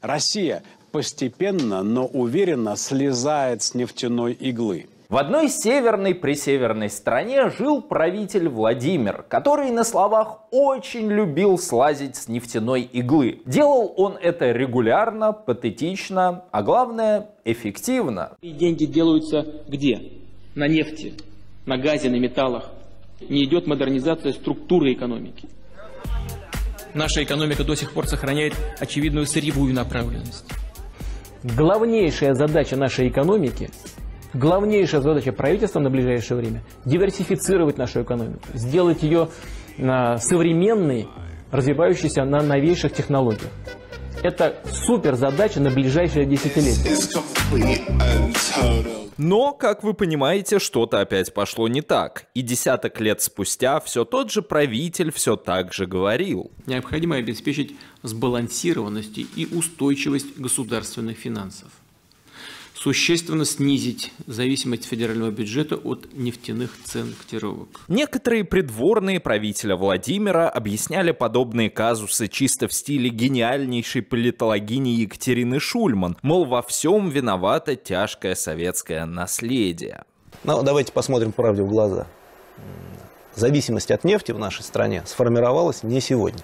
Россия постепенно, но уверенно слезает с нефтяной иглы. В одной северной пресеверной стране жил правитель Владимир, который на словах очень любил слазить с нефтяной иглы. Делал он это регулярно, патетично, а главное эффективно. И деньги делаются где? На нефти, на газе, на металлах. Не идет модернизация структуры экономики наша экономика до сих пор сохраняет очевидную сырьевую направленность. Главнейшая задача нашей экономики, главнейшая задача правительства на ближайшее время – диверсифицировать нашу экономику, сделать ее а, современной, развивающейся на новейших технологиях. Это супер задача на ближайшие десятилетия. Но, как вы понимаете, что-то опять пошло не так. И десяток лет спустя все тот же правитель все так же говорил. Необходимо обеспечить сбалансированность и устойчивость государственных финансов существенно снизить зависимость федерального бюджета от нефтяных цен котировок. Некоторые придворные правителя Владимира объясняли подобные казусы чисто в стиле гениальнейшей политологини Екатерины Шульман, мол, во всем виновато тяжкое советское наследие. Ну, давайте посмотрим правде в глаза. Зависимость от нефти в нашей стране сформировалась не сегодня.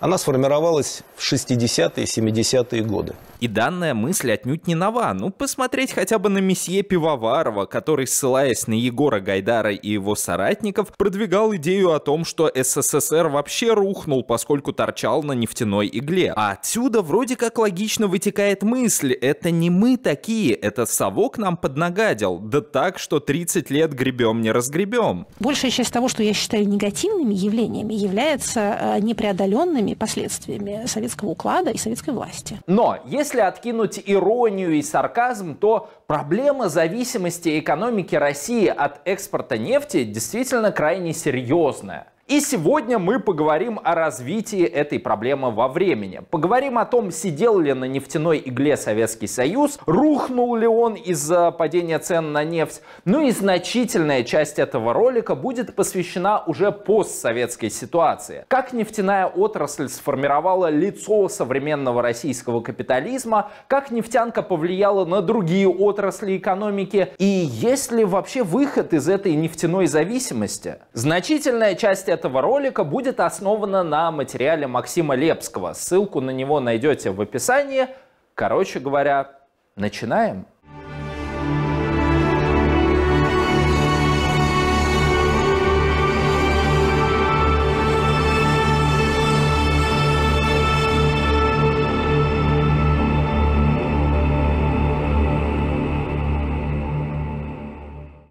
Она сформировалась в 60-е, 70-е годы. И данная мысль отнюдь не нова. Ну, посмотреть хотя бы на месье Пивоварова, который, ссылаясь на Егора Гайдара и его соратников, продвигал идею о том, что СССР вообще рухнул, поскольку торчал на нефтяной игле. А отсюда вроде как логично вытекает мысль, это не мы такие, это совок нам поднагадил, да так, что 30 лет гребем не разгребем. Большая часть того, что я считаю негативными явлениями, является э, непреодоленным определенными последствиями советского уклада и советской власти. Но если откинуть иронию и сарказм, то проблема зависимости экономики России от экспорта нефти действительно крайне серьезная. И сегодня мы поговорим о развитии этой проблемы во времени. Поговорим о том, сидел ли на нефтяной игле Советский Союз, рухнул ли он из-за падения цен на нефть. Ну и значительная часть этого ролика будет посвящена уже постсоветской ситуации. Как нефтяная отрасль сформировала лицо современного российского капитализма, как нефтянка повлияла на другие отрасли экономики и есть ли вообще выход из этой нефтяной зависимости. Значительная часть этого ролика будет основана на материале Максима Лепского. Ссылку на него найдете в описании. Короче говоря, начинаем.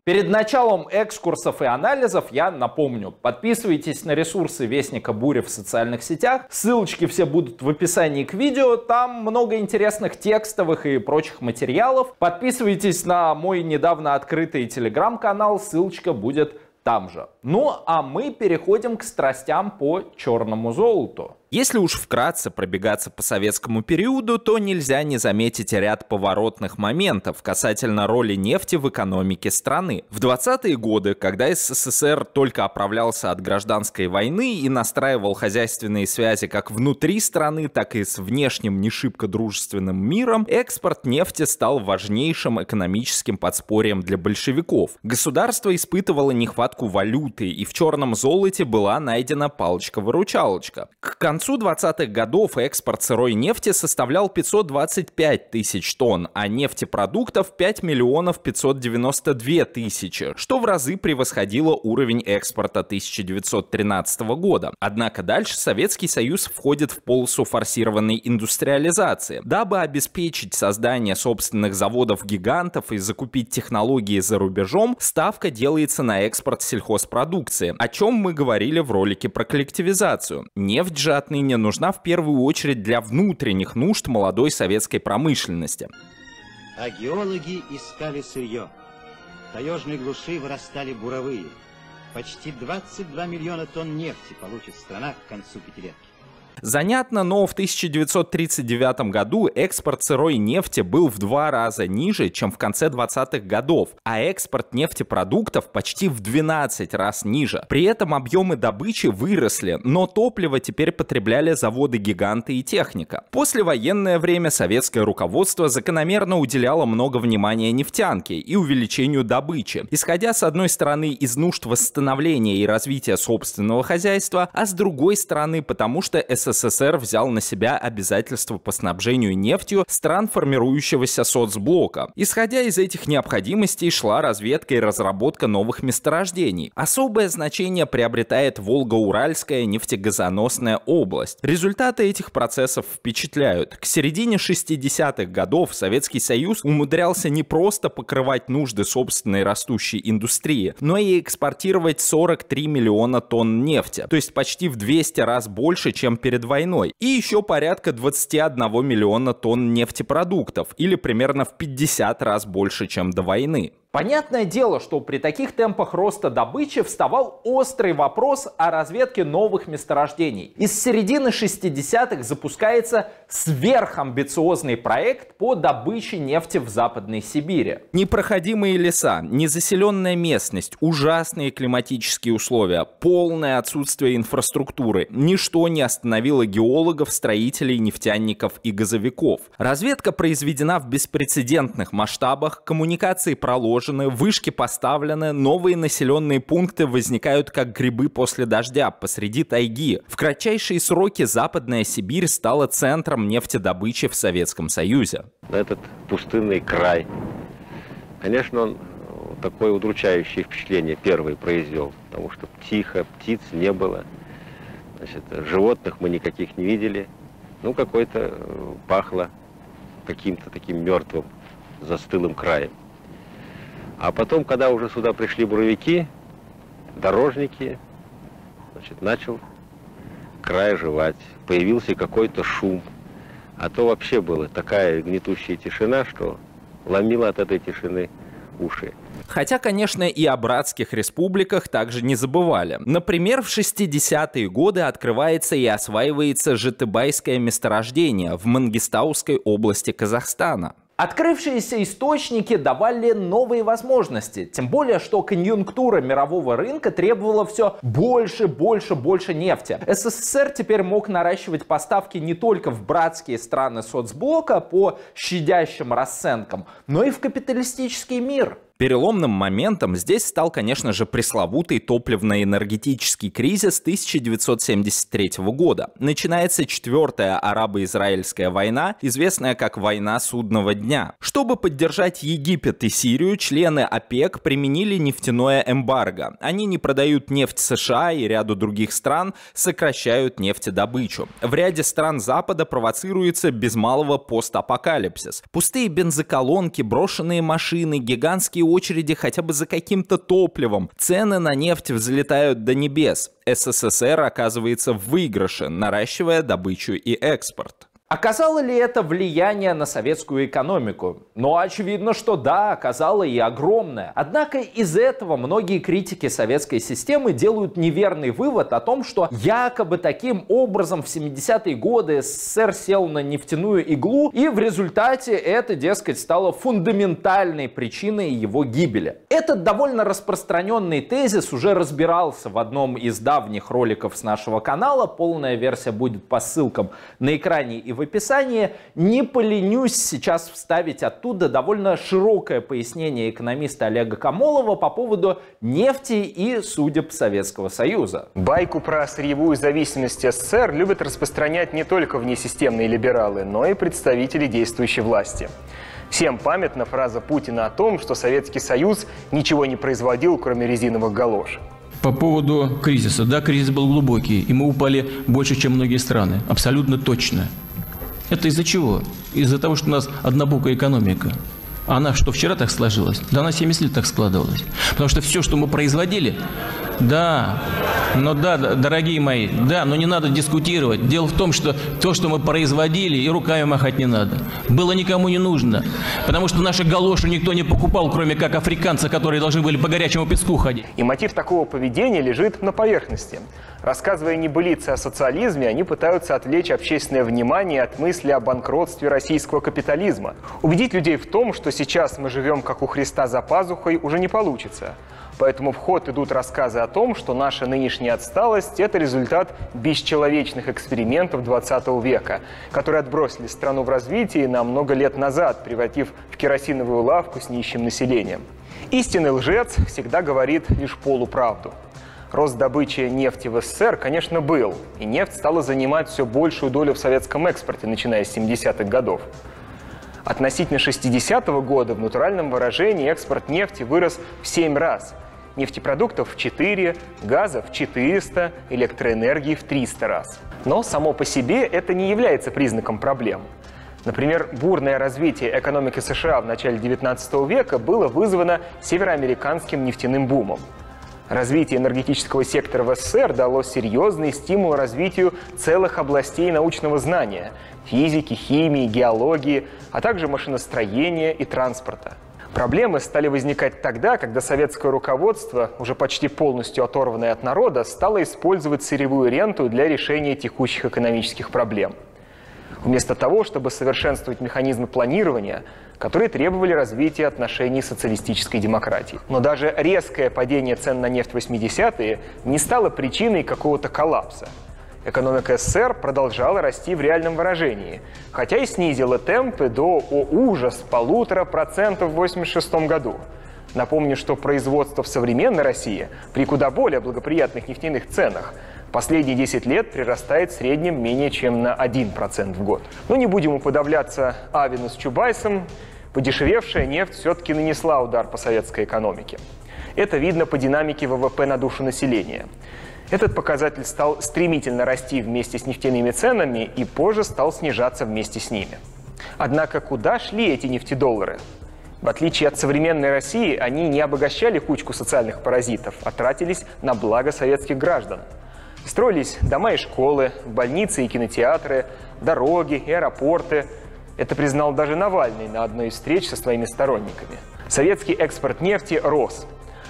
Перед началом экскурсов и анализов я напомню, подписывайтесь на ресурсы Вестника Буря в социальных сетях, ссылочки все будут в описании к видео, там много интересных текстовых и прочих материалов. Подписывайтесь на мой недавно открытый телеграм-канал, ссылочка будет там же. Ну а мы переходим к страстям по черному золоту. Если уж вкратце пробегаться по советскому периоду, то нельзя не заметить ряд поворотных моментов касательно роли нефти в экономике страны. В 20-е годы, когда СССР только оправлялся от гражданской войны и настраивал хозяйственные связи как внутри страны, так и с внешним не шибко дружественным миром, экспорт нефти стал важнейшим экономическим подспорьем для большевиков. Государство испытывало нехватку валюты, и в черном золоте была найдена палочка-выручалочка. К концу 20-х годов экспорт сырой нефти составлял 525 тысяч тонн, а нефтепродуктов 5 миллионов 592 тысячи, что в разы превосходило уровень экспорта 1913 года. Однако дальше Советский Союз входит в полосу форсированной индустриализации. Дабы обеспечить создание собственных заводов-гигантов и закупить технологии за рубежом, ставка делается на экспорт сельхозпродукции, о чем мы говорили в ролике про коллективизацию. Нефть же от отныне нужна в первую очередь для внутренних нужд молодой советской промышленности. А геологи искали сырье. В таежной глуши вырастали буровые. Почти 22 миллиона тонн нефти получит страна к концу пятилетки. Занятно, но в 1939 году экспорт сырой нефти был в два раза ниже, чем в конце 20-х годов, а экспорт нефтепродуктов почти в 12 раз ниже. При этом объемы добычи выросли, но топливо теперь потребляли заводы-гиганты и техника. Послевоенное время советское руководство закономерно уделяло много внимания нефтянке и увеличению добычи, исходя с одной стороны из нужд восстановления и развития собственного хозяйства, а с другой стороны потому что СССР СССР взял на себя обязательства по снабжению нефтью стран формирующегося соцблока. Исходя из этих необходимостей шла разведка и разработка новых месторождений. Особое значение приобретает Волго-Уральская нефтегазоносная область. Результаты этих процессов впечатляют. К середине 60-х годов Советский Союз умудрялся не просто покрывать нужды собственной растущей индустрии, но и экспортировать 43 миллиона тонн нефти, то есть почти в 200 раз больше, чем перед перед войной, и еще порядка 21 миллиона тонн нефтепродуктов, или примерно в 50 раз больше, чем до войны. Понятное дело, что при таких темпах роста добычи вставал острый вопрос о разведке новых месторождений. Из середины 60-х запускается сверхамбициозный проект по добыче нефти в Западной Сибири. Непроходимые леса, незаселенная местность, ужасные климатические условия, полное отсутствие инфраструктуры. Ничто не остановило геологов, строителей, нефтяников и газовиков. Разведка произведена в беспрецедентных масштабах, коммуникации проложены огорожены, вышки поставлены, новые населенные пункты возникают как грибы после дождя посреди тайги. В кратчайшие сроки Западная Сибирь стала центром нефтедобычи в Советском Союзе. Этот пустынный край, конечно, он такое удручающее впечатление первый произвел, потому что тихо, птиц не было, значит, животных мы никаких не видели, ну, какой-то э, пахло каким-то таким мертвым, застылым краем. А потом, когда уже сюда пришли буровики, дорожники, значит, начал край жевать. Появился какой-то шум. А то вообще была такая гнетущая тишина, что ломила от этой тишины уши. Хотя, конечно, и о братских республиках также не забывали. Например, в 60-е годы открывается и осваивается житыбайское месторождение в Мангистауской области Казахстана. Открывшиеся источники давали новые возможности, тем более, что конъюнктура мирового рынка требовала все больше, больше, больше нефти. СССР теперь мог наращивать поставки не только в братские страны соцблока по щадящим расценкам, но и в капиталистический мир. Переломным моментом здесь стал, конечно же, пресловутый топливно-энергетический кризис 1973 года. Начинается четвертая арабо-израильская война, известная как «Война судного дня». Чтобы поддержать Египет и Сирию, члены ОПЕК применили нефтяное эмбарго. Они не продают нефть США и ряду других стран, сокращают нефтедобычу. В ряде стран Запада провоцируется без малого постапокалипсис. Пустые бензоколонки, брошенные машины, гигантские очереди хотя бы за каким-то топливом. Цены на нефть взлетают до небес. СССР оказывается в выигрыше, наращивая добычу и экспорт. Оказало ли это влияние на советскую экономику? Ну, очевидно, что да, оказало и огромное. Однако из этого многие критики советской системы делают неверный вывод о том, что якобы таким образом в 70-е годы СССР сел на нефтяную иглу, и в результате это, дескать, стало фундаментальной причиной его гибели. Этот довольно распространенный тезис уже разбирался в одном из давних роликов с нашего канала. Полная версия будет по ссылкам на экране и в описании. Не поленюсь сейчас вставить оттуда довольно широкое пояснение экономиста Олега Камолова по поводу нефти и судеб Советского Союза. Байку про сырьевую зависимость СССР любят распространять не только внесистемные либералы, но и представители действующей власти. Всем памятна фраза Путина о том, что Советский Союз ничего не производил, кроме резиновых галош. По поводу кризиса. Да, кризис был глубокий, и мы упали больше, чем многие страны. Абсолютно точно. Это из-за чего? Из-за того, что у нас однобокая экономика. Она что вчера так сложилась? Да она 70 лет так складывалась. Потому что все, что мы производили, да, но да, дорогие мои, да, но не надо дискутировать. Дело в том, что то, что мы производили, и руками махать не надо. Было никому не нужно. Потому что наши галоши никто не покупал, кроме как африканцы, которые должны были по горячему песку ходить. И мотив такого поведения лежит на поверхности. Рассказывая небылицы о социализме, они пытаются отвлечь общественное внимание от мысли о банкротстве российского капитализма. Убедить людей в том, что сейчас мы живем, как у Христа за пазухой, уже не получится. Поэтому в ход идут рассказы о том, что наша нынешняя отсталость – это результат бесчеловечных экспериментов 20 века, которые отбросили страну в развитии на много лет назад, превратив в керосиновую лавку с нищим населением. Истинный лжец всегда говорит лишь полуправду. Рост добычи нефти в СССР, конечно, был, и нефть стала занимать все большую долю в советском экспорте, начиная с 70-х годов. Относительно 60 -го года в натуральном выражении экспорт нефти вырос в 7 раз. Нефтепродуктов в 4, газа в 400, электроэнергии в 300 раз. Но само по себе это не является признаком проблем. Например, бурное развитие экономики США в начале 19 века было вызвано североамериканским нефтяным бумом. Развитие энергетического сектора в СССР дало серьезный стимул развитию целых областей научного знания, физики, химии, геологии, а также машиностроения и транспорта. Проблемы стали возникать тогда, когда советское руководство, уже почти полностью оторванное от народа, стало использовать сырьевую ренту для решения текущих экономических проблем. Вместо того, чтобы совершенствовать механизмы планирования, которые требовали развития отношений социалистической демократии. Но даже резкое падение цен на нефть в 80-е не стало причиной какого-то коллапса. Экономика СССР продолжала расти в реальном выражении, хотя и снизила темпы до, о ужас, полутора процентов в 1986 году. Напомню, что производство в современной России при куда более благоприятных нефтяных ценах последние 10 лет прирастает в среднем менее чем на 1% в год. Но ну, не будем уподавляться Авину с Чубайсом. Подешевевшая нефть все-таки нанесла удар по советской экономике. Это видно по динамике ВВП на душу населения. Этот показатель стал стремительно расти вместе с нефтяными ценами и позже стал снижаться вместе с ними. Однако куда шли эти нефтедоллары? В отличие от современной России, они не обогащали кучку социальных паразитов, а тратились на благо советских граждан. Строились дома и школы, больницы и кинотеатры, дороги и аэропорты. Это признал даже Навальный на одной из встреч со своими сторонниками. Советский экспорт нефти рос,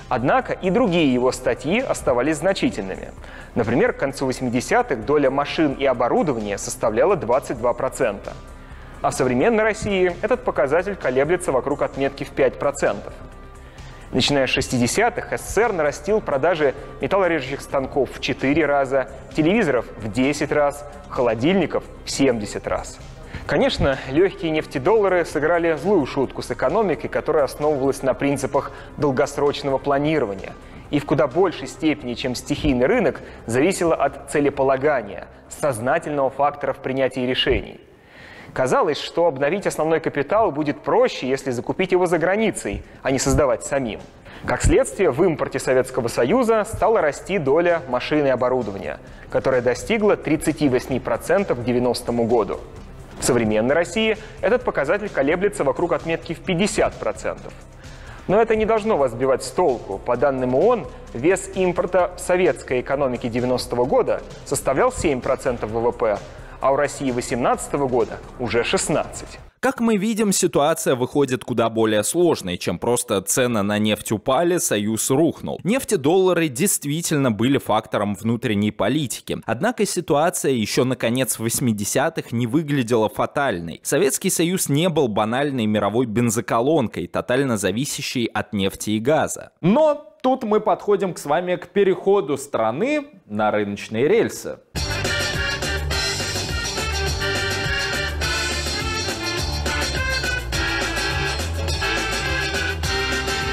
Однако и другие его статьи оставались значительными. Например, к концу 80-х доля машин и оборудования составляла 22%. А в современной России этот показатель колеблется вокруг отметки в 5%. Начиная с 60-х СССР нарастил продажи металлорежущих станков в 4 раза, телевизоров в 10 раз, холодильников в 70 раз. Конечно, легкие нефтедоллары сыграли злую шутку с экономикой, которая основывалась на принципах долгосрочного планирования и в куда большей степени, чем стихийный рынок, зависело от целеполагания, сознательного фактора в принятии решений. Казалось, что обновить основной капитал будет проще, если закупить его за границей, а не создавать самим. Как следствие, в импорте Советского Союза стала расти доля машины и оборудования, которая достигла 38% к 90 году. В современной России этот показатель колеблется вокруг отметки в 50%. Но это не должно вас сбивать с толку. По данным ООН, вес импорта в советской экономике 90-го года составлял 7% ВВП, а у России 18 -го года уже 16%. Как мы видим, ситуация выходит куда более сложной, чем просто цены на нефть упали, союз рухнул. Нефтедоллары действительно были фактором внутренней политики. Однако ситуация еще на конец 80-х не выглядела фатальной. Советский Союз не был банальной мировой бензоколонкой, тотально зависящей от нефти и газа. Но тут мы подходим с вами к переходу страны на рыночные рельсы.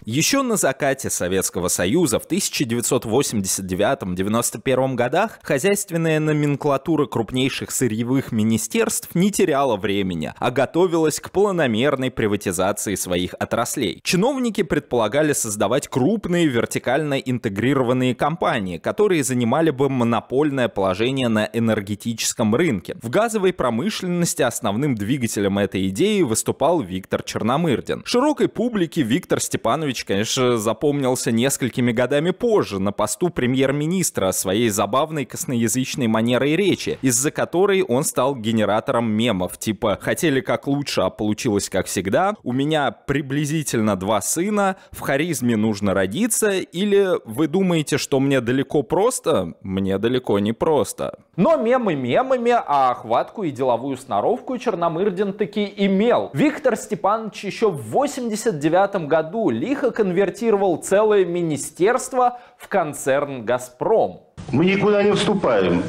Еще на закате Советского Союза в 1989-91 годах хозяйственная номенклатура крупнейших сырьевых министерств не теряла времени, а готовилась к планомерной приватизации своих отраслей. Чиновники предполагали создавать крупные вертикально интегрированные компании, которые занимали бы монопольное положение на энергетическом рынке. В газовой промышленности основным двигателем этой идеи выступал Виктор Черномырдин. Широкой публике Виктор Степанович Абрамович, конечно, запомнился несколькими годами позже на посту премьер-министра своей забавной косноязычной манерой речи, из-за которой он стал генератором мемов, типа «хотели как лучше, а получилось как всегда», «у меня приблизительно два сына», «в харизме нужно родиться» или «вы думаете, что мне далеко просто?» Мне далеко не просто. Но мемы мемами, а охватку и деловую сноровку Черномырдин таки имел. Виктор Степанович еще в 89 году лихо Тихо конвертировал целое министерство в концерн «Газпром». Мы никуда не вступаем.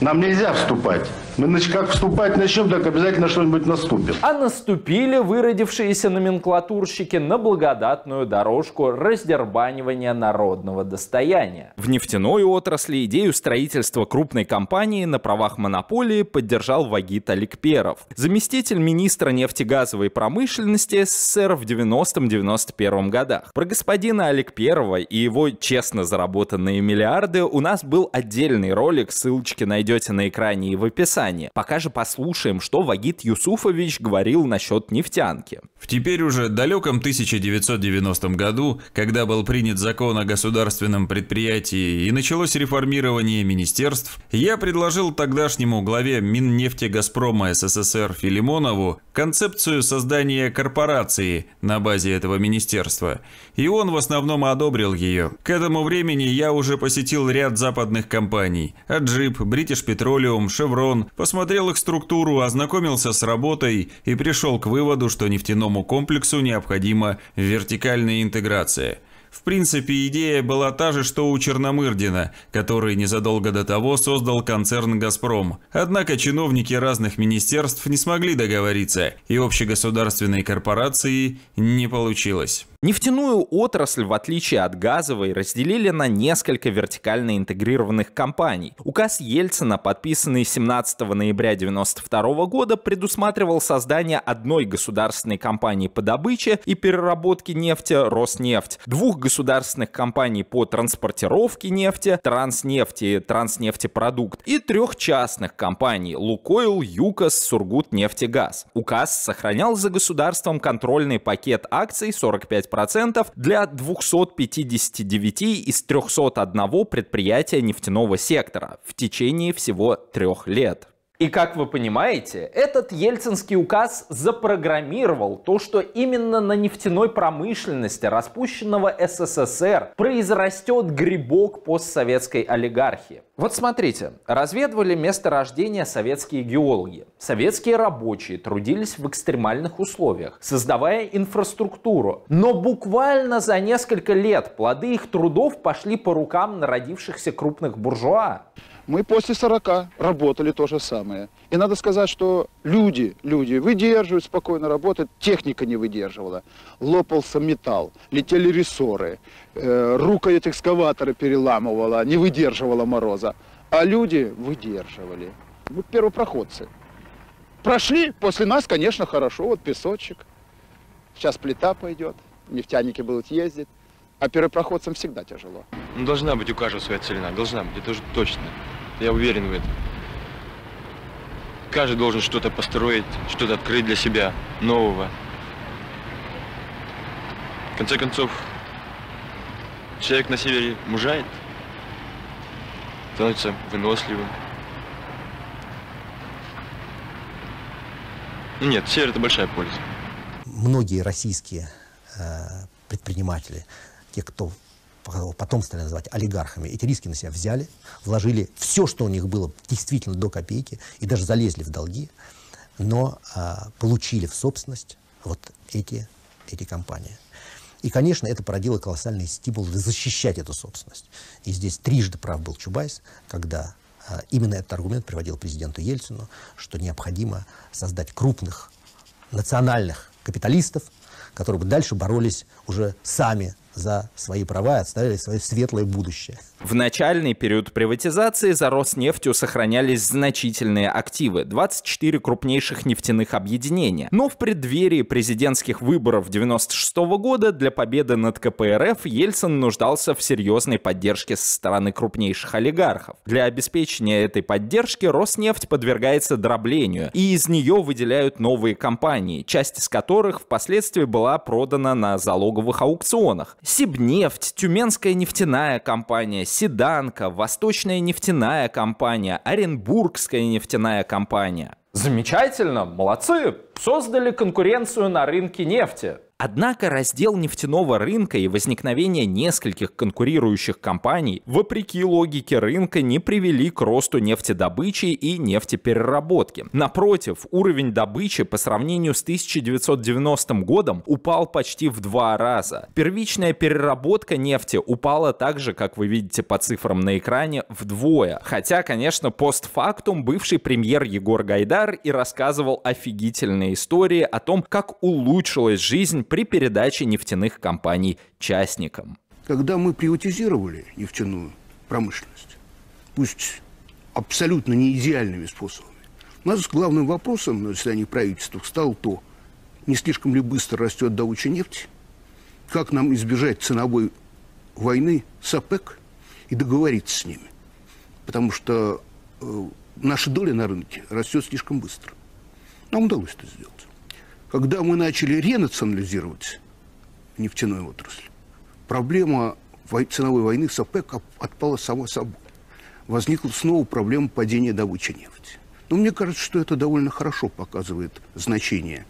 Нам нельзя вступать. Мы значит, как вступать начнем, так обязательно что-нибудь наступит. А наступили выродившиеся номенклатурщики на благодатную дорожку раздербанивания народного достояния. В нефтяной отрасли идею строительства крупной компании на правах монополии поддержал Вагит Аликперов, заместитель министра нефтегазовой промышленности СССР в 90-91 годах. Про господина Аликперова и его честно заработанные миллиарды у нас был отдельный ролик, ссылочки найдете на экране и в описании ожидания. Пока же послушаем, что Вагит Юсуфович говорил насчет нефтянки. В теперь уже далеком 1990 году, когда был принят закон о государственном предприятии и началось реформирование министерств, я предложил тогдашнему главе Миннефти Газпрома СССР Филимонову концепцию создания корпорации на базе этого министерства – и он в основном одобрил ее. К этому времени я уже посетил ряд западных компаний – Аджип, British Petroleum, Chevron, посмотрел их структуру, ознакомился с работой и пришел к выводу, что нефтяному комплексу необходима вертикальная интеграция – в принципе, идея была та же, что у Черномырдина, который незадолго до того создал концерн «Газпром». Однако чиновники разных министерств не смогли договориться, и общегосударственной корпорации не получилось. Нефтяную отрасль, в отличие от газовой, разделили на несколько вертикально интегрированных компаний. Указ Ельцина, подписанный 17 ноября 1992 года, предусматривал создание одной государственной компании по добыче и переработке нефти «Роснефть», двух государственных компаний по транспортировке нефти «Транснефть» и «Транснефтепродукт» и трех частных компаний «Лукойл», «Юкос», «Сургутнефтегаз». Указ сохранял за государством контрольный пакет акций 45 5% для 259 из 301 предприятия нефтяного сектора в течение всего трех лет. И как вы понимаете, этот ельцинский указ запрограммировал то, что именно на нефтяной промышленности распущенного СССР произрастет грибок постсоветской олигархии. Вот смотрите, разведывали место рождения советские геологи. Советские рабочие трудились в экстремальных условиях, создавая инфраструктуру. Но буквально за несколько лет плоды их трудов пошли по рукам народившихся крупных буржуа. Мы после 40 работали то же самое. И надо сказать, что люди, люди выдерживают, спокойно работают, техника не выдерживала. Лопался металл, летели рессоры, э, рука этих экскаватора переламывала, не выдерживала мороза. А люди выдерживали. Мы первопроходцы. Прошли, после нас, конечно, хорошо, вот песочек. Сейчас плита пойдет, нефтяники будут ездить. А первопроходцам всегда тяжело. Ну, должна быть у каждого своя целина, должна быть, это уже точно. Я уверен в этом. Каждый должен что-то построить, что-то открыть для себя нового. В конце концов, человек на севере мужает, становится выносливым. Ну нет, север – это большая польза. Многие российские э, предприниматели, те, кто Э, потом стали называть олигархами, эти риски на себя взяли, вложили все, что у них было действительно до копейки, и даже залезли в долги, но а, получили в собственность вот эти, эти компании. И, конечно, это породило колоссальный стимул защищать эту собственность. И здесь трижды прав был Чубайс, когда а, именно этот аргумент приводил президенту Ельцину, что необходимо создать крупных национальных капиталистов, которые бы дальше боролись уже сами за свои права и отставили свое светлое будущее. В начальный период приватизации за Роснефтью сохранялись значительные активы – 24 крупнейших нефтяных объединения. Но в преддверии президентских выборов 1996 года для победы над КПРФ Ельцин нуждался в серьезной поддержке со стороны крупнейших олигархов. Для обеспечения этой поддержки Роснефть подвергается дроблению, и из нее выделяют новые компании, часть из которых впоследствии была продана на залоговых аукционах. Сибнефть, Тюменская нефтяная компания, Седанка, Восточная нефтяная компания, Оренбургская нефтяная компания. Замечательно, молодцы, создали конкуренцию на рынке нефти. Однако раздел нефтяного рынка и возникновение нескольких конкурирующих компаний, вопреки логике рынка, не привели к росту нефтедобычи и нефтепереработки. Напротив, уровень добычи по сравнению с 1990 годом упал почти в два раза. Первичная переработка нефти упала также, как вы видите по цифрам на экране, вдвое. Хотя, конечно, постфактум бывший премьер Егор Гайдар и рассказывал офигительные истории о том, как улучшилась жизнь при передаче нефтяных компаний частникам. Когда мы приватизировали нефтяную промышленность, пусть абсолютно не идеальными способами, у нас главным вопросом на ну, заседании правительства стало то, не слишком ли быстро растет добыча нефти, как нам избежать ценовой войны с ОПЕК и договориться с ними. Потому что э, наша доля на рынке растет слишком быстро. Нам удалось это сделать когда мы начали ренационализировать нефтяную отрасль, проблема ценовой войны с ОПЕК отпала само собой. Возникла снова проблема падения добычи нефти. Но мне кажется, что это довольно хорошо показывает значение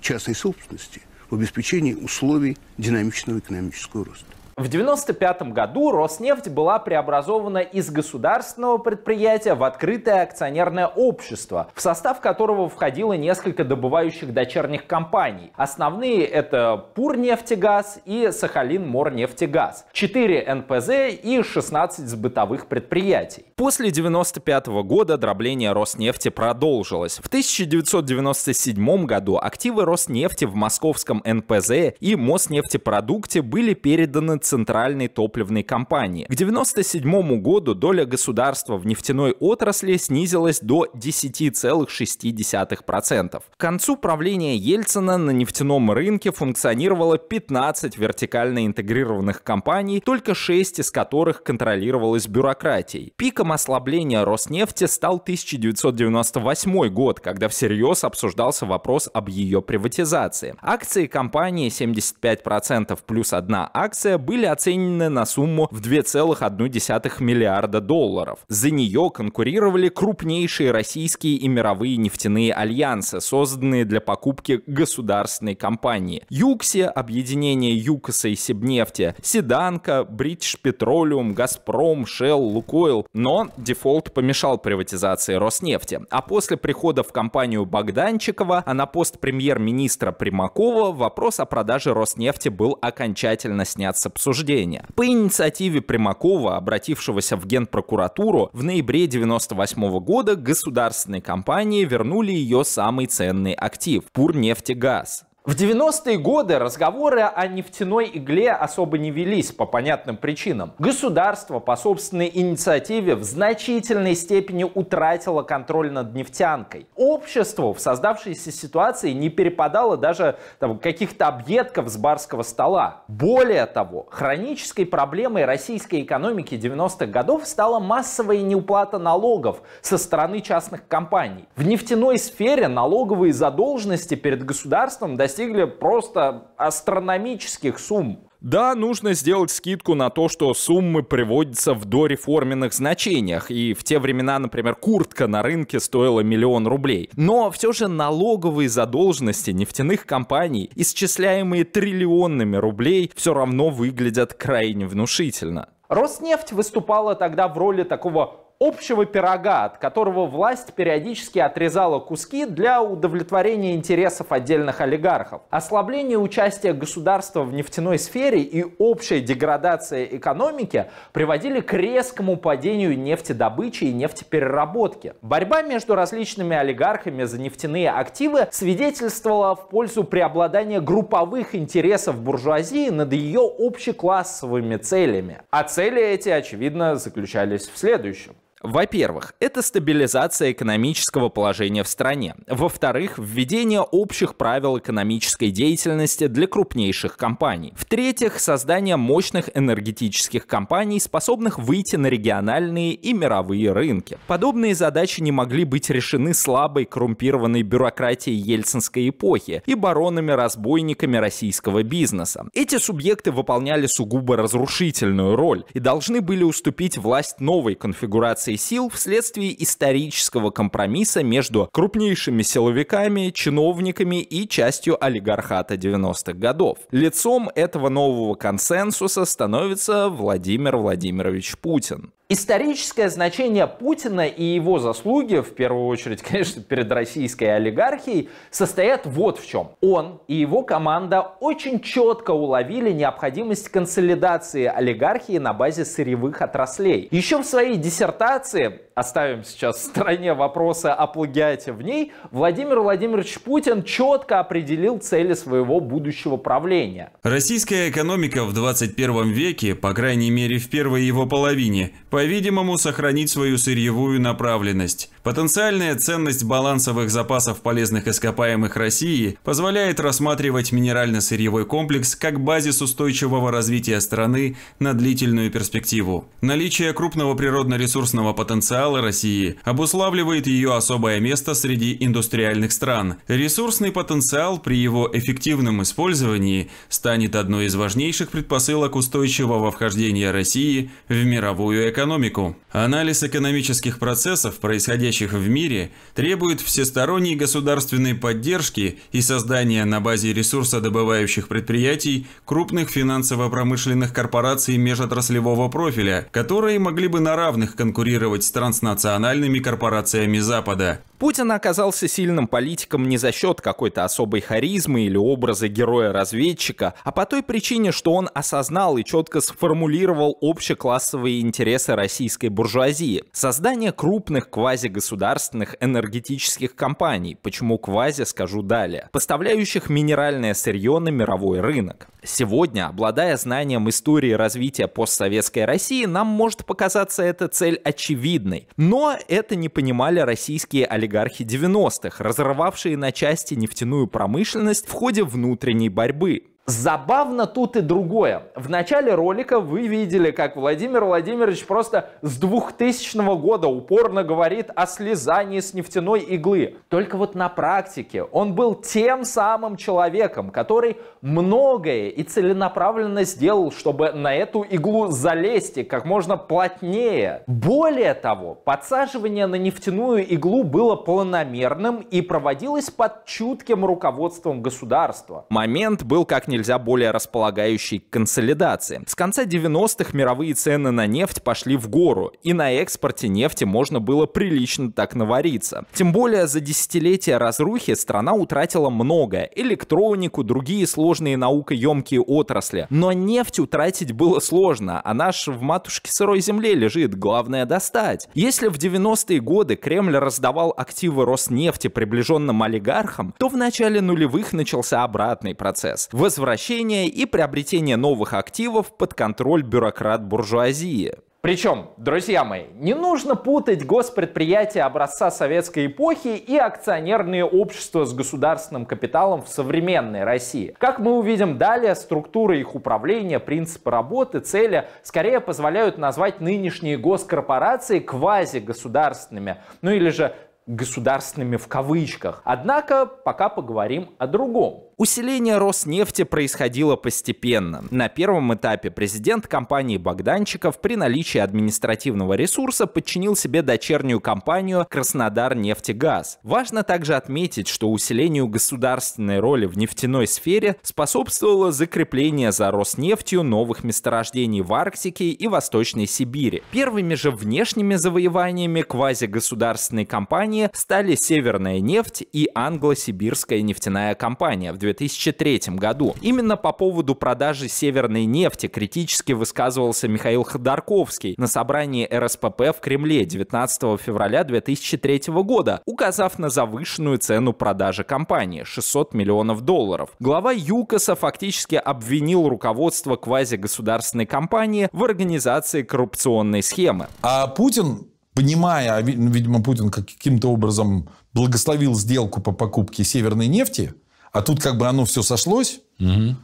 частной собственности в обеспечении условий динамичного экономического роста. В 1995 году Роснефть была преобразована из государственного предприятия в открытое акционерное общество, в состав которого входило несколько добывающих дочерних компаний. Основные это Пурнефтегаз и Сахалинморнефтегаз, 4 НПЗ и 16 сбытовых предприятий. После 1995 года дробление Роснефти продолжилось. В 1997 году активы Роснефти в московском НПЗ и Моснефтепродукте были переданы центральной топливной компании. К 1997 году доля государства в нефтяной отрасли снизилась до 10,6%. К концу правления Ельцина на нефтяном рынке функционировало 15 вертикально интегрированных компаний, только 6 из которых контролировалось бюрократией. Пиком ослабления Роснефти стал 1998 год, когда всерьез обсуждался вопрос об ее приватизации. Акции компании 75% плюс одна акция были были оценены на сумму в 2,1 миллиарда долларов. За нее конкурировали крупнейшие российские и мировые нефтяные альянсы, созданные для покупки государственной компании. ЮКСИ, объединение ЮКОСа и Сибнефти, Седанка, Бридж Петролиум, Газпром, Шелл, Лукойл. Но дефолт помешал приватизации Роснефти. А после прихода в компанию Богданчикова, а на пост премьер-министра Примакова вопрос о продаже Роснефти был окончательно снят с обсуждения обсуждения. По инициативе Примакова, обратившегося в Генпрокуратуру, в ноябре 1998 года государственные компании вернули ее самый ценный актив – Пурнефтегаз. В 90-е годы разговоры о нефтяной игле особо не велись по понятным причинам. Государство по собственной инициативе в значительной степени утратило контроль над нефтянкой. Общество в создавшейся ситуации не перепадало даже там, каких-то объедков с барского стола. Более того, хронической проблемой российской экономики 90-х годов стала массовая неуплата налогов со стороны частных компаний. В нефтяной сфере налоговые задолженности перед государством достигли достигли просто астрономических сумм. Да, нужно сделать скидку на то, что суммы приводятся в дореформенных значениях, и в те времена, например, куртка на рынке стоила миллион рублей. Но все же налоговые задолженности нефтяных компаний, исчисляемые триллионными рублей, все равно выглядят крайне внушительно. Роснефть выступала тогда в роли такого общего пирога, от которого власть периодически отрезала куски для удовлетворения интересов отдельных олигархов. Ослабление участия государства в нефтяной сфере и общая деградация экономики приводили к резкому падению нефтедобычи и нефтепереработки. Борьба между различными олигархами за нефтяные активы свидетельствовала в пользу преобладания групповых интересов буржуазии над ее общеклассовыми целями. А цели эти, очевидно, заключались в следующем. Во-первых, это стабилизация экономического положения в стране. Во-вторых, введение общих правил экономической деятельности для крупнейших компаний. В-третьих, создание мощных энергетических компаний, способных выйти на региональные и мировые рынки. Подобные задачи не могли быть решены слабой коррумпированной бюрократией ельцинской эпохи и баронами-разбойниками российского бизнеса. Эти субъекты выполняли сугубо разрушительную роль и должны были уступить власть новой конфигурации расчеты сил вследствие исторического компромисса между крупнейшими силовиками, чиновниками и частью олигархата 90-х годов. Лицом этого нового консенсуса становится Владимир Владимирович Путин. Историческое значение Путина и его заслуги, в первую очередь, конечно, перед российской олигархией, состоят вот в чем. Он и его команда очень четко уловили необходимость консолидации олигархии на базе сырьевых отраслей. Еще в своей диссертации, оставим сейчас в стороне вопросы о плагиате в ней, Владимир Владимирович Путин четко определил цели своего будущего правления. Российская экономика в 21 веке, по крайней мере в первой его половине, по-видимому, сохранить свою сырьевую направленность. Потенциальная ценность балансовых запасов полезных ископаемых России позволяет рассматривать минерально-сырьевой комплекс как базис устойчивого развития страны на длительную перспективу. Наличие крупного природно-ресурсного потенциала России обуславливает ее особое место среди индустриальных стран. Ресурсный потенциал при его эффективном использовании станет одной из важнейших предпосылок устойчивого вхождения России в мировую экономику экономику. Анализ экономических процессов, происходящих в мире, требует всесторонней государственной поддержки и создания на базе ресурсодобывающих предприятий крупных финансово-промышленных корпораций межотраслевого профиля, которые могли бы на равных конкурировать с транснациональными корпорациями Запада. Путин оказался сильным политиком не за счет какой-то особой харизмы или образа героя-разведчика, а по той причине, что он осознал и четко сформулировал общеклассовые интересы российской буржуазии. Создание крупных квазигосударственных энергетических компаний, почему квази скажу далее, поставляющих минеральное сырье на мировой рынок. Сегодня, обладая знанием истории развития постсоветской России, нам может показаться эта цель очевидной, но это не понимали российские олигархи олигархи 90-х, разорвавшие на части нефтяную промышленность в ходе внутренней борьбы. Забавно тут и другое. В начале ролика вы видели, как Владимир Владимирович просто с 2000 года упорно говорит о слезании с нефтяной иглы. Только вот на практике он был тем самым человеком, который многое и целенаправленно сделал, чтобы на эту иглу залезть и как можно плотнее. Более того, подсаживание на нефтяную иглу было планомерным и проводилось под чутким руководством государства. Момент был как ни нельзя более располагающей консолидации. С конца 90-х мировые цены на нефть пошли в гору, и на экспорте нефти можно было прилично так навариться. Тем более за десятилетия разрухи страна утратила многое – электронику, другие сложные наукоемкие отрасли. Но нефть утратить было сложно, она наш в матушке сырой земле лежит, главное достать. Если в 90-е годы Кремль раздавал активы Роснефти приближенным олигархам, то в начале нулевых начался обратный процесс – возвращение извращение и приобретение новых активов под контроль бюрократ буржуазии. Причем, друзья мои, не нужно путать госпредприятия образца советской эпохи и акционерные общества с государственным капиталом в современной России. Как мы увидим далее, структура их управления, принципы работы, цели скорее позволяют назвать нынешние госкорпорации квази-государственными, ну или же государственными в кавычках. Однако пока поговорим о другом. Усиление Роснефти происходило постепенно. На первом этапе президент компании Богданчиков при наличии административного ресурса подчинил себе дочернюю компанию Краснодар нефтегаз. Важно также отметить, что усилению государственной роли в нефтяной сфере способствовало закрепление за Роснефтью новых месторождений в Арктике и Восточной Сибири. Первыми же внешними завоеваниями квазигосударственной компании стали Северная нефть и Англо-Сибирская нефтяная компания в 2003 году. Именно по поводу продажи северной нефти критически высказывался Михаил Ходорковский на собрании РСПП в Кремле 19 февраля 2003 года, указав на завышенную цену продажи компании – 600 миллионов долларов. Глава ЮКОСа фактически обвинил руководство квазигосударственной компании в организации коррупционной схемы. А Путин понимая, а, видимо, Путин каким-то образом благословил сделку по покупке северной нефти, а тут как бы оно все сошлось. Угу.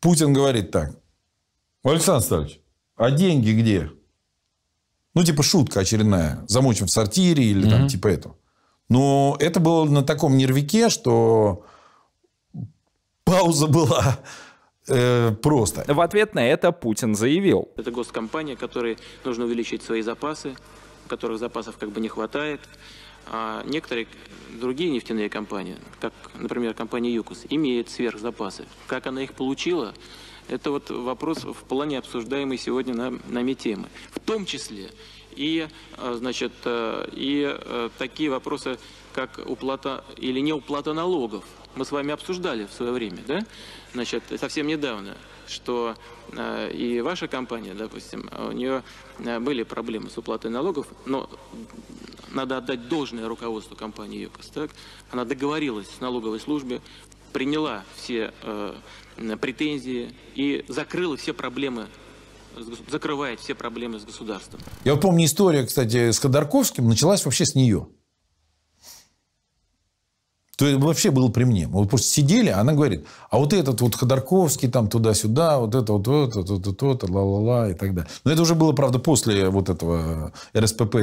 Путин говорит так. Александр Сталович, а деньги где? Ну, типа шутка очередная. Замочим в сортире или угу. там типа этого. Но это было на таком нервике, что пауза была э, просто. В ответ на это Путин заявил. Это госкомпания, которой нужно увеличить свои запасы, у которых запасов как бы не хватает. А некоторые другие нефтяные компании, как, например, компания Юкус, имеет сверхзапасы. Как она их получила, это вот вопрос в плане обсуждаемой сегодня на, нами темы. В том числе и, а, значит, а, и а, такие вопросы, как уплата или не уплата налогов. Мы с вами обсуждали в свое время, да? Значит, совсем недавно – что э, и ваша компания, допустим, а у нее э, были проблемы с уплатой налогов, но надо отдать должное руководству компании ЮКОС. Так? Она договорилась с налоговой службой, приняла все э, претензии и закрыла все проблемы закрывает все проблемы с государством. Я помню история, кстати, с Ходорковским началась вообще с нее то вообще было при мне. Мы вот просто сидели, она говорит, а вот этот вот Ходорковский там туда-сюда, вот это вот вот то вот это то ла ла-ла-ла и так далее. Но это уже было, правда, после вот этого РСПП угу.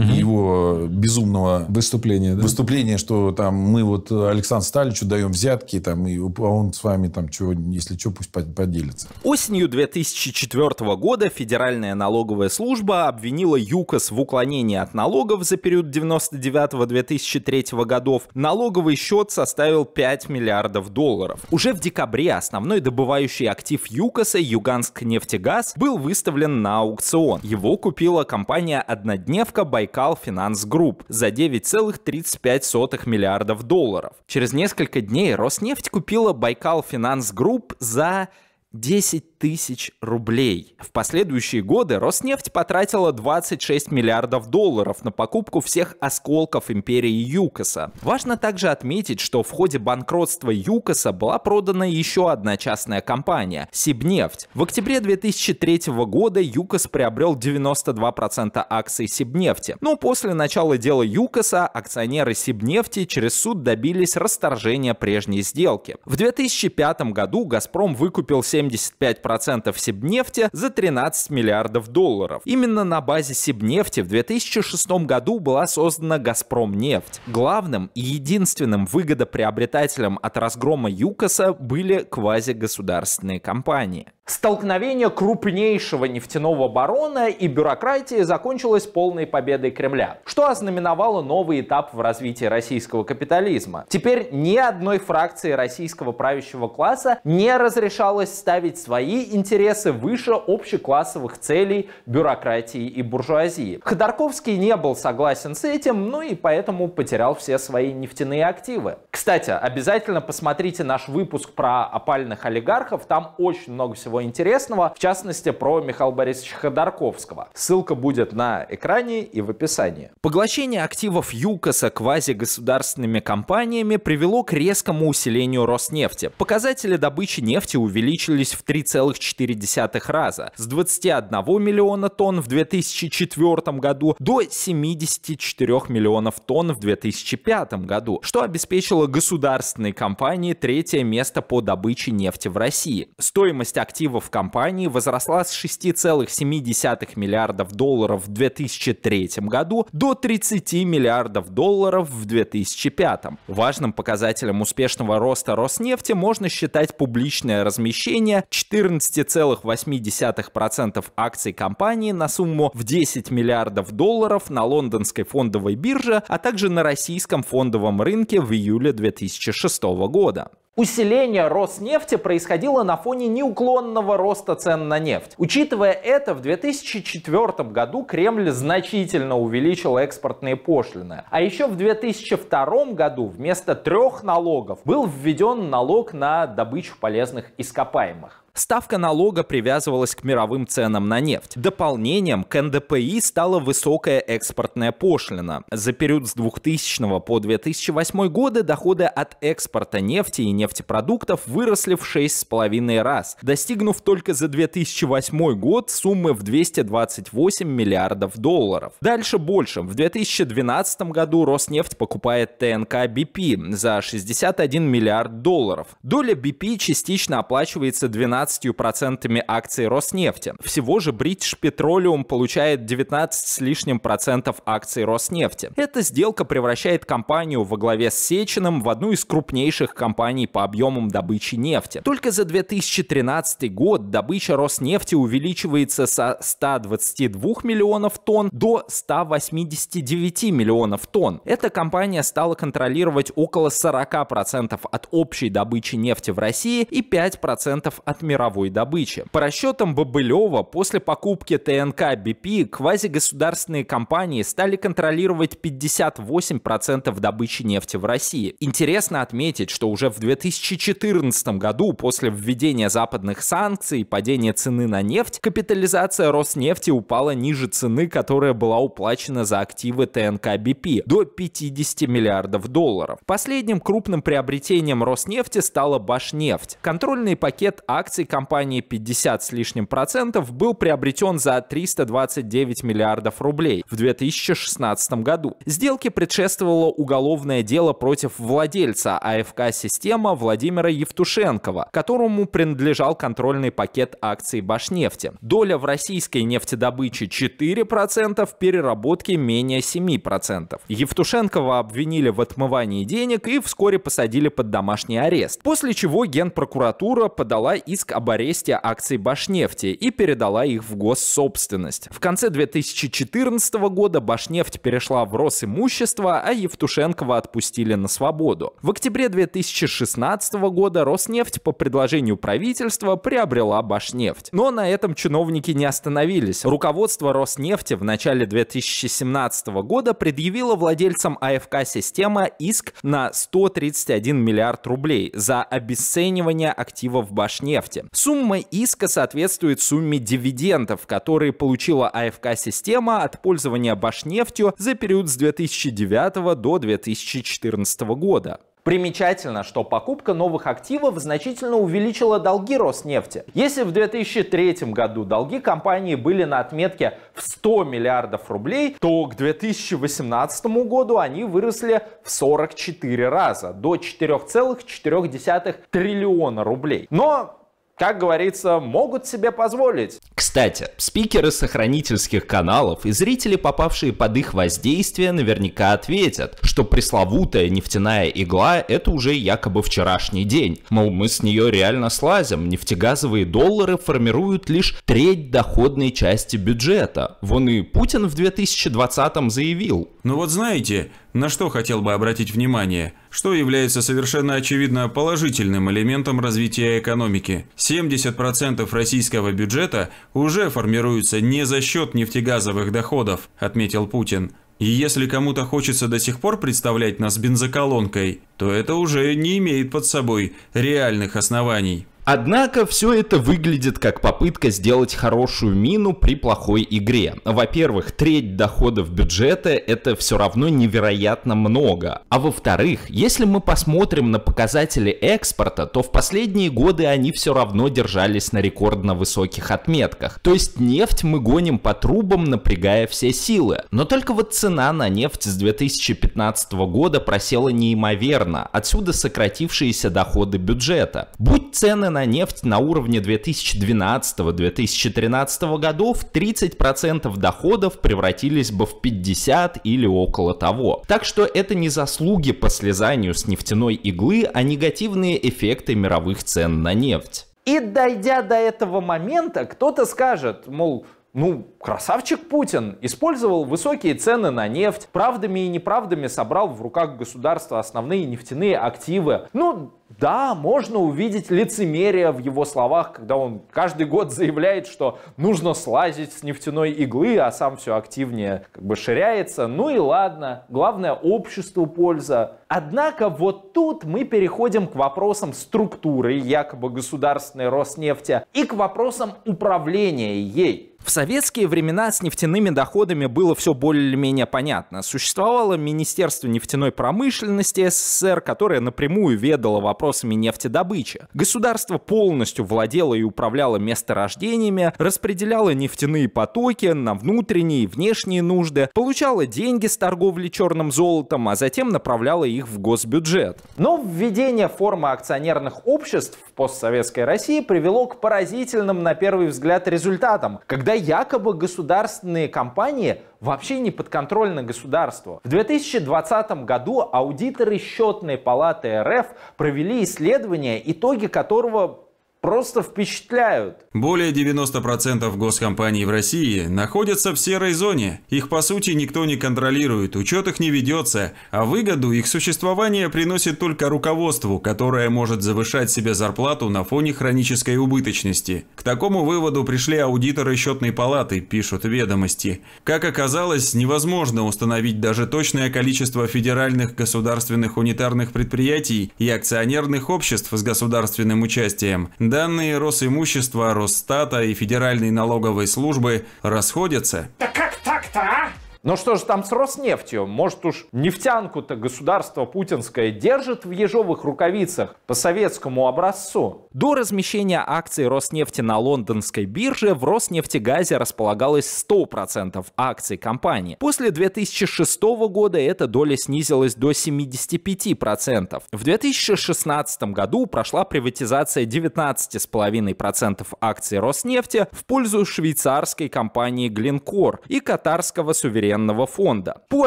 его безумного выступления, да? выступления, что там мы вот Александру Сталичу даем взятки, там, и, а он с вами там, чего, если что, пусть поделится. Осенью 2004 года Федеральная налоговая служба обвинила ЮКОС в уклонении от налогов за период 99-2003 годов. Налоговая Итоговый счет составил 5 миллиардов долларов. Уже в декабре основной добывающий актив ЮКОСа, Юганск нефтегаз, был выставлен на аукцион. Его купила компания «Однодневка Байкал Финанс Групп» за 9,35 миллиардов долларов. Через несколько дней Роснефть купила Байкал Финанс Групп за 10 тысяч рублей. В последующие годы Роснефть потратила 26 миллиардов долларов на покупку всех осколков империи ЮКОСа. Важно также отметить, что в ходе банкротства ЮКОСа была продана еще одна частная компания – Сибнефть. В октябре 2003 года ЮКОС приобрел 92% акций Сибнефти. Но после начала дела ЮКОСа акционеры Сибнефти через суд добились расторжения прежней сделки. В 2005 году «Газпром» выкупил 75 5% Сибнефти за 13 миллиардов долларов. Именно на базе Сибнефти в 2006 году была создана «Газпромнефть». Главным и единственным выгодоприобретателем от разгрома ЮКОСа были квазигосударственные компании. Столкновение крупнейшего нефтяного барона и бюрократии закончилось полной победой Кремля, что ознаменовало новый этап в развитии российского капитализма. Теперь ни одной фракции российского правящего класса не разрешалось ставить свои интересы выше общеклассовых целей бюрократии и буржуазии. Ходорковский не был согласен с этим, ну и поэтому потерял все свои нефтяные активы. Кстати, обязательно посмотрите наш выпуск про опальных олигархов, там очень много всего всего интересного, в частности про Михаила Борисовича Ходорковского. Ссылка будет на экране и в описании. Поглощение активов ЮКОСа квазигосударственными компаниями привело к резкому усилению Роснефти. Показатели добычи нефти увеличились в 3,4 раза с 21 миллиона тонн в 2004 году до 74 миллионов тонн в 2005 году, что обеспечило государственной компании третье место по добыче нефти в России. Стоимость активов активов компании возросла с 6,7 миллиардов долларов в 2003 году до 30 миллиардов долларов в 2005. Важным показателем успешного роста Роснефти можно считать публичное размещение 14,8% акций компании на сумму в 10 миллиардов долларов на лондонской фондовой бирже, а также на российском фондовом рынке в июле 2006 года. Усиление Роснефти происходило на фоне неуклонного роста цен на нефть. Учитывая это, в 2004 году Кремль значительно увеличил экспортные пошлины. А еще в 2002 году вместо трех налогов был введен налог на добычу полезных ископаемых ставка налога привязывалась к мировым ценам на нефть. Дополнением к НДПИ стала высокая экспортная пошлина. За период с 2000 по 2008 годы доходы от экспорта нефти и нефтепродуктов выросли в 6,5 раз, достигнув только за 2008 год суммы в 228 миллиардов долларов. Дальше больше. В 2012 году Роснефть покупает ТНК BP за 61 миллиард долларов. Доля BP частично оплачивается 12 15% акций Роснефти. Всего же British Petroleum получает 19 с лишним процентов акций Роснефти. Эта сделка превращает компанию во главе с Сечиным в одну из крупнейших компаний по объемам добычи нефти. Только за 2013 год добыча Роснефти увеличивается со 122 миллионов тонн до 189 миллионов тонн. Эта компания стала контролировать около 40% от общей добычи нефти в России и 5% от мировой мировой добычи. По расчетам Бобылева, после покупки ТНК БП квазигосударственные компании стали контролировать 58% добычи нефти в России. Интересно отметить, что уже в 2014 году, после введения западных санкций и падения цены на нефть, капитализация Роснефти упала ниже цены, которая была уплачена за активы ТНК БП, до 50 миллиардов долларов. Последним крупным приобретением Роснефти стала Башнефть. Контрольный пакет акций компании 50 с лишним процентов был приобретен за 329 миллиардов рублей в 2016 году. Сделке предшествовало уголовное дело против владельца АФК «Система» Владимира Евтушенкова, которому принадлежал контрольный пакет акций Башнефти. Доля в российской нефтедобыче 4%, в переработке менее 7%. Евтушенкова обвинили в отмывании денег и вскоре посадили под домашний арест, после чего Генпрокуратура подала иск иск об аресте акций Башнефти и передала их в госсобственность. В конце 2014 года Башнефть перешла в Росимущество, а Евтушенкова отпустили на свободу. В октябре 2016 года Роснефть по предложению правительства приобрела Башнефть. Но на этом чиновники не остановились. Руководство Роснефти в начале 2017 года предъявило владельцам АФК «Система» иск на 131 миллиард рублей за обесценивание активов Башнефти стоимости. Сумма иска соответствует сумме дивидендов, которые получила АФК-система от пользования Башнефтью за период с 2009 до 2014 года. Примечательно, что покупка новых активов значительно увеличила долги Роснефти. Если в 2003 году долги компании были на отметке в 100 миллиардов рублей, то к 2018 году они выросли в 44 раза, до 4,4 триллиона рублей. Но как говорится, могут себе позволить. Кстати, спикеры сохранительских каналов и зрители, попавшие под их воздействие, наверняка ответят, что пресловутая нефтяная игла – это уже якобы вчерашний день. Мол, мы с нее реально слазим, нефтегазовые доллары формируют лишь треть доходной части бюджета. Вон и Путин в 2020-м заявил. Ну вот знаете, на что хотел бы обратить внимание, что является совершенно очевидно положительным элементом развития экономики. 70% российского бюджета уже формируется не за счет нефтегазовых доходов, отметил Путин. И если кому-то хочется до сих пор представлять нас бензоколонкой, то это уже не имеет под собой реальных оснований. Однако все это выглядит как попытка сделать хорошую мину при плохой игре. Во-первых, треть доходов бюджета это все равно невероятно много. А во-вторых, если мы посмотрим на показатели экспорта, то в последние годы они все равно держались на рекордно высоких отметках. То есть нефть мы гоним по трубам, напрягая все силы. Но только вот цена на нефть с 2015 года просела неимоверно, отсюда сократившиеся доходы бюджета. Будь цены на нефть на уровне 2012-2013 годов 30% доходов превратились бы в 50 или около того. Так что это не заслуги по слезанию с нефтяной иглы, а негативные эффекты мировых цен на нефть. И дойдя до этого момента, кто-то скажет, мол, ну, красавчик Путин использовал высокие цены на нефть, правдами и неправдами собрал в руках государства основные нефтяные активы. Ну, да, можно увидеть лицемерие в его словах, когда он каждый год заявляет, что нужно слазить с нефтяной иглы, а сам все активнее как бы ширяется. Ну и ладно, главное обществу польза. Однако вот тут мы переходим к вопросам структуры якобы государственной Роснефти и к вопросам управления ей. В советские времена с нефтяными доходами было все более-менее понятно. Существовало Министерство нефтяной промышленности СССР, которое напрямую ведало вопросами нефтедобычи. Государство полностью владело и управляло месторождениями, распределяло нефтяные потоки на внутренние и внешние нужды, получало деньги с торговли черным золотом, а затем направляло их в госбюджет. Но введение формы акционерных обществ в постсоветской России привело к поразительным на первый взгляд результатам, когда якобы государственные компании вообще не подконтрольны государству. В 2020 году аудиторы счетной палаты РФ провели исследование, итоги которого просто впечатляют. Более 90% госкомпаний в России находятся в серой зоне. Их по сути никто не контролирует, учет их не ведется, а выгоду их существование приносит только руководству, которое может завышать себе зарплату на фоне хронической убыточности. К такому выводу пришли аудиторы счетной палаты, пишут ведомости. Как оказалось, невозможно установить даже точное количество федеральных государственных унитарных предприятий и акционерных обществ с государственным участием. Данные Росимущества, Росстата и Федеральной налоговой службы расходятся. Да как так-то, а? Но ну что же там с Роснефтью? Может уж нефтянку-то государство путинское держит в ежовых рукавицах по советскому образцу? До размещения акций Роснефти на лондонской бирже в Роснефтегазе располагалось 100% акций компании. После 2006 года эта доля снизилась до 75%. В 2016 году прошла приватизация 19,5% акций Роснефти в пользу швейцарской компании Glencore и катарского суверена суверенного фонда. По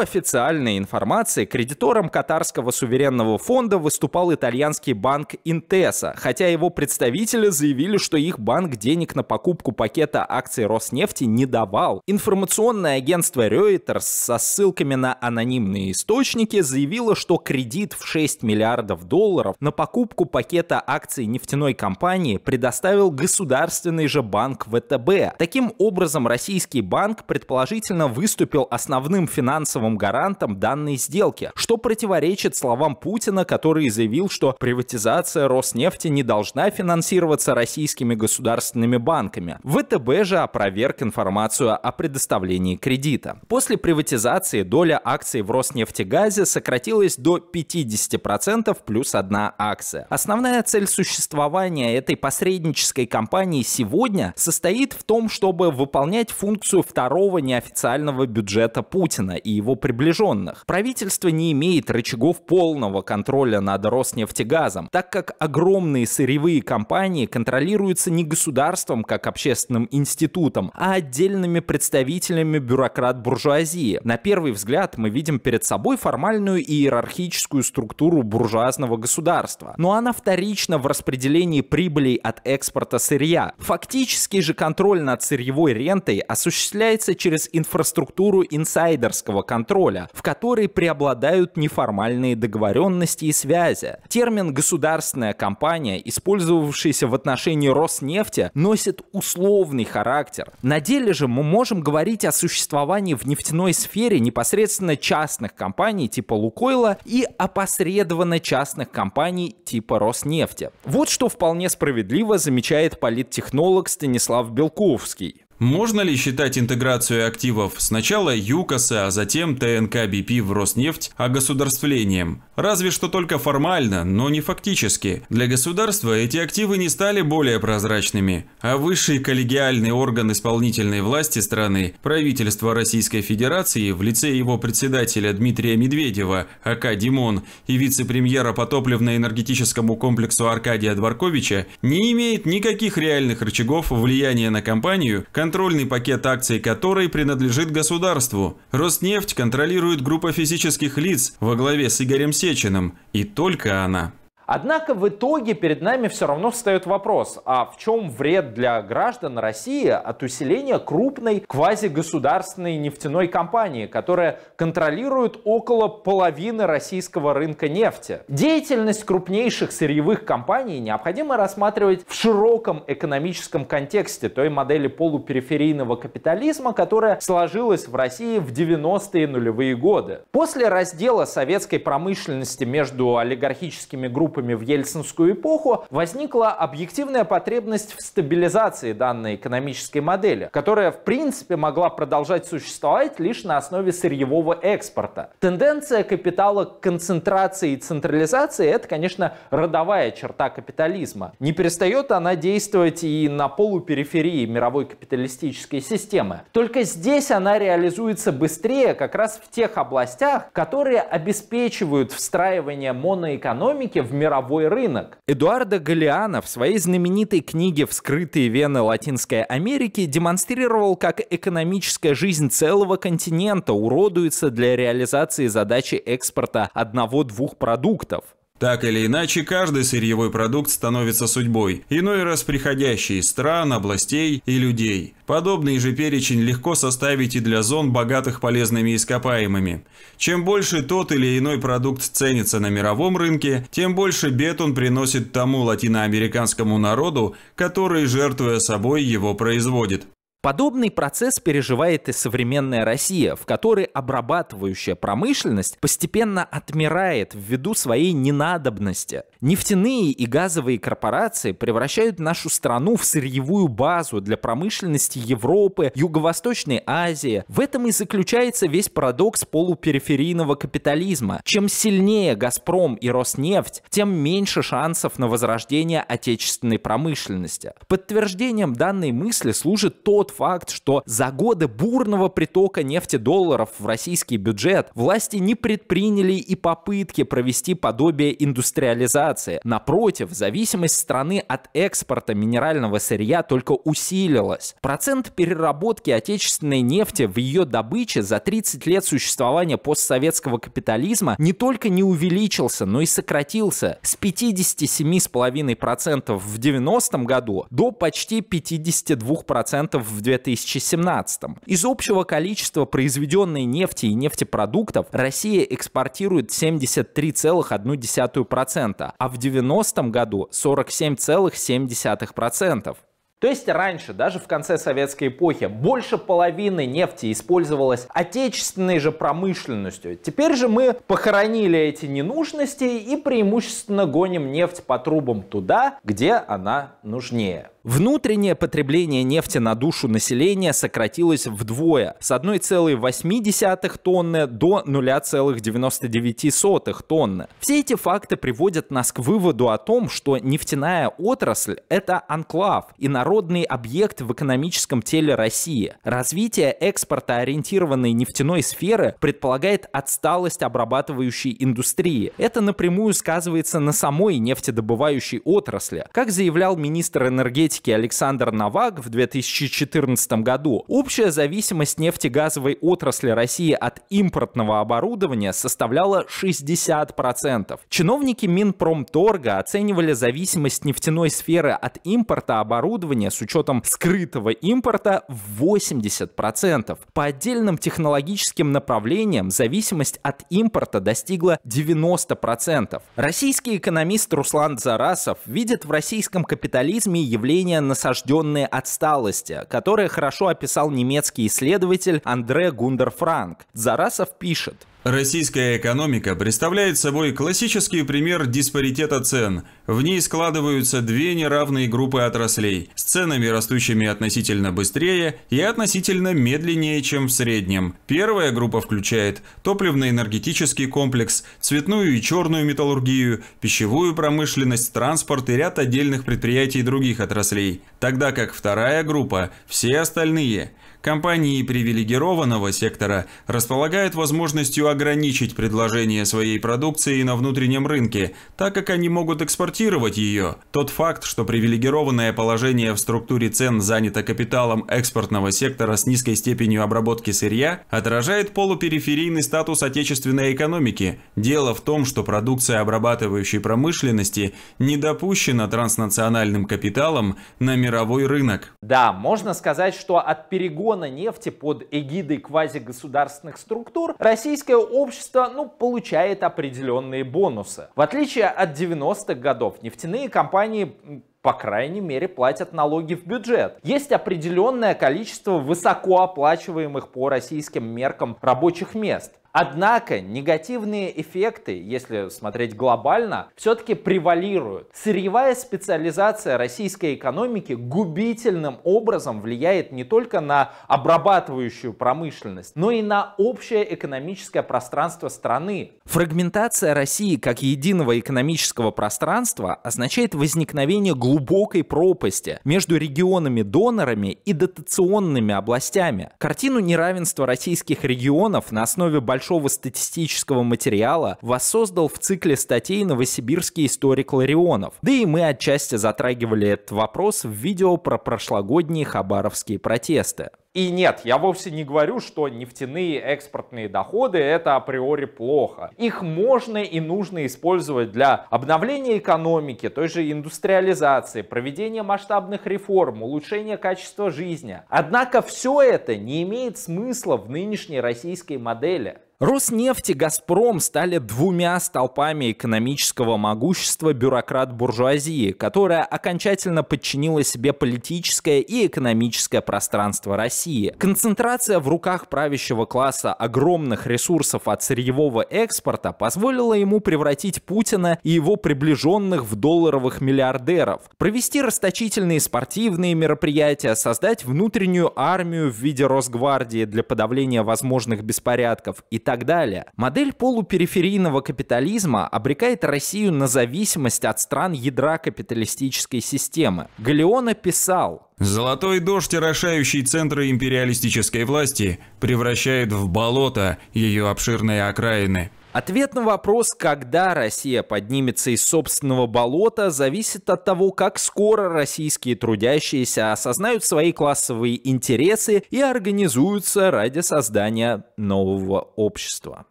официальной информации, кредитором катарского суверенного фонда выступал итальянский банк Интеса, хотя его представители заявили, что их банк денег на покупку пакета акций Роснефти не давал. Информационное агентство Reuters со ссылками на анонимные источники заявило, что кредит в 6 миллиардов долларов на покупку пакета акций нефтяной компании предоставил государственный же банк ВТБ. Таким образом, российский банк предположительно выступил о основным финансовым гарантом данной сделки, что противоречит словам Путина, который заявил, что приватизация Роснефти не должна финансироваться российскими государственными банками. ВТБ же опроверг информацию о предоставлении кредита. После приватизации доля акций в Роснефтегазе сократилась до 50% плюс одна акция. Основная цель существования этой посреднической компании сегодня состоит в том, чтобы выполнять функцию второго неофициального бюджета бюджета Путина и его приближенных. Правительство не имеет рычагов полного контроля над Роснефтегазом, так как огромные сырьевые компании контролируются не государством как общественным институтом, а отдельными представителями бюрократ-буржуазии. На первый взгляд мы видим перед собой формальную иерархическую структуру буржуазного государства, но она вторична в распределении прибылей от экспорта сырья. Фактически же контроль над сырьевой рентой осуществляется через инфраструктуру инсайдерского контроля, в которой преобладают неформальные договоренности и связи. Термин «государственная компания», использовавшийся в отношении Роснефти, носит условный характер. На деле же мы можем говорить о существовании в нефтяной сфере непосредственно частных компаний типа «Лукойла» и опосредованно частных компаний типа «Роснефти». Вот что вполне справедливо замечает политтехнолог Станислав Белковский. Можно ли считать интеграцию активов сначала ЮКОСа, а затем ТНК БП в Роснефть огосударствлением? Разве что только формально, но не фактически. Для государства эти активы не стали более прозрачными, а высший коллегиальный орган исполнительной власти страны, правительство Российской Федерации в лице его председателя Дмитрия Медведева, АК Димон и вице-премьера по топливно-энергетическому комплексу Аркадия Дворковича не имеет никаких реальных рычагов влияния на компанию, контрольный пакет акций которой принадлежит государству. Роснефть контролирует группа физических лиц во главе с Игорем Сечиным, и только она. Однако в итоге перед нами все равно встает вопрос, а в чем вред для граждан России от усиления крупной квазигосударственной нефтяной компании, которая контролирует около половины российского рынка нефти. Деятельность крупнейших сырьевых компаний необходимо рассматривать в широком экономическом контексте той модели полупериферийного капитализма, которая сложилась в России в 90-е нулевые годы. После раздела советской промышленности между олигархическими группами темпами в ельцинскую эпоху, возникла объективная потребность в стабилизации данной экономической модели, которая в принципе могла продолжать существовать лишь на основе сырьевого экспорта. Тенденция капитала к концентрации и централизации – это, конечно, родовая черта капитализма. Не перестает она действовать и на полупериферии мировой капиталистической системы. Только здесь она реализуется быстрее как раз в тех областях, которые обеспечивают встраивание моноэкономики в мировой мировой рынок. Эдуардо Галиано в своей знаменитой книге «Вскрытые вены Латинской Америки» демонстрировал, как экономическая жизнь целого континента уродуется для реализации задачи экспорта одного-двух продуктов. Так или иначе, каждый сырьевой продукт становится судьбой, иной раз приходящей из стран, областей и людей. Подобный же перечень легко составить и для зон, богатых полезными ископаемыми. Чем больше тот или иной продукт ценится на мировом рынке, тем больше бед он приносит тому латиноамериканскому народу, который, жертвуя собой, его производит. Подобный процесс переживает и современная Россия, в которой обрабатывающая промышленность постепенно отмирает ввиду своей ненадобности. Нефтяные и газовые корпорации превращают нашу страну в сырьевую базу для промышленности Европы, Юго-Восточной Азии. В этом и заключается весь парадокс полупериферийного капитализма. Чем сильнее «Газпром» и «Роснефть», тем меньше шансов на возрождение отечественной промышленности. Подтверждением данной мысли служит тот факт, что за годы бурного притока нефтедолларов в российский бюджет власти не предприняли и попытки провести подобие индустриализации. Напротив, зависимость страны от экспорта минерального сырья только усилилась. Процент переработки отечественной нефти в ее добыче за 30 лет существования постсоветского капитализма не только не увеличился, но и сократился с 57,5% в 90 году до почти 52% в в 2017. Из общего количества произведенной нефти и нефтепродуктов Россия экспортирует 73,1%, а в 90 году 47,7%. То есть раньше, даже в конце советской эпохи, больше половины нефти использовалась отечественной же промышленностью. Теперь же мы похоронили эти ненужности и преимущественно гоним нефть по трубам туда, где она нужнее. Внутреннее потребление нефти на душу населения сократилось вдвое с 1,8 тонны до 0,99 тонны. Все эти факты приводят нас к выводу о том, что нефтяная отрасль – это анклав и народный объект в экономическом теле России. Развитие экспорта-ориентированной нефтяной сферы предполагает отсталость обрабатывающей индустрии. Это напрямую сказывается на самой нефтедобывающей отрасли. Как заявлял министр энергетики энергетики Александр Новак в 2014 году общая зависимость нефтегазовой отрасли России от импортного оборудования составляла 60%. Чиновники Минпромторга оценивали зависимость нефтяной сферы от импорта оборудования с учетом скрытого импорта в 80%. По отдельным технологическим направлениям зависимость от импорта достигла 90%. Российский экономист Руслан Зарасов видит в российском капитализме явление явление насажденной отсталости, которое хорошо описал немецкий исследователь Андре Гундер Франк. Зарасов пишет, Российская экономика представляет собой классический пример диспаритета цен. В ней складываются две неравные группы отраслей, с ценами растущими относительно быстрее и относительно медленнее, чем в среднем. Первая группа включает топливно-энергетический комплекс, цветную и черную металлургию, пищевую промышленность, транспорт и ряд отдельных предприятий других отраслей, тогда как вторая группа – все остальные – Компании привилегированного сектора располагают возможностью ограничить предложение своей продукции на внутреннем рынке, так как они могут экспортировать ее. Тот факт, что привилегированное положение в структуре цен занято капиталом экспортного сектора с низкой степенью обработки сырья, отражает полупериферийный статус отечественной экономики. Дело в том, что продукция обрабатывающей промышленности не допущена транснациональным капиталом на мировой рынок. Да, можно сказать, что от перегона миллиона нефти под эгидой квазигосударственных структур, российское общество ну, получает определенные бонусы. В отличие от 90-х годов, нефтяные компании по крайней мере, платят налоги в бюджет. Есть определенное количество высокооплачиваемых по российским меркам рабочих мест. Однако негативные эффекты, если смотреть глобально, все-таки превалируют. Сырьевая специализация российской экономики губительным образом влияет не только на обрабатывающую промышленность, но и на общее экономическое пространство страны. Фрагментация России как единого экономического пространства означает возникновение глубокой пропасти между регионами-донорами и дотационными областями. Картину неравенства российских регионов на основе большой большого статистического материала воссоздал в цикле статей новосибирский историк Ларионов. Да и мы отчасти затрагивали этот вопрос в видео про прошлогодние хабаровские протесты. И нет, я вовсе не говорю, что нефтяные экспортные доходы это априори плохо. Их можно и нужно использовать для обновления экономики, той же индустриализации, проведения масштабных реформ, улучшения качества жизни. Однако все это не имеет смысла в нынешней российской модели. Роснефть и «Газпром» стали двумя столпами экономического могущества бюрократ-буржуазии, которая окончательно подчинила себе политическое и экономическое пространство России. Концентрация в руках правящего класса огромных ресурсов от сырьевого экспорта позволила ему превратить Путина и его приближенных в долларовых миллиардеров, провести расточительные спортивные мероприятия, создать внутреннюю армию в виде Росгвардии для подавления возможных беспорядков и так далее. Модель полупериферийного капитализма обрекает Россию на зависимость от стран ядра капиталистической системы. Галеона писал, Золотой дождь, орошающий центры империалистической власти, превращает в болото ее обширные окраины. Ответ на вопрос, когда Россия поднимется из собственного болота, зависит от того, как скоро российские трудящиеся осознают свои классовые интересы и организуются ради создания нового общества.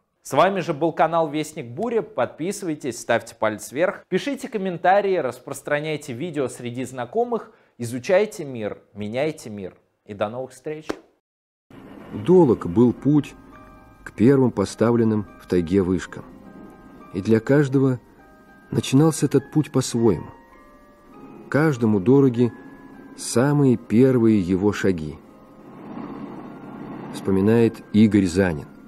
С вами же был канал Вестник Буря. Подписывайтесь, ставьте палец вверх, пишите комментарии, распространяйте видео среди знакомых, изучайте мир, меняйте мир. И до новых встреч! Долог был путь к первым поставленным в тайге вышкам. И для каждого начинался этот путь по-своему. Каждому дороги самые первые его шаги. Вспоминает Игорь Занин.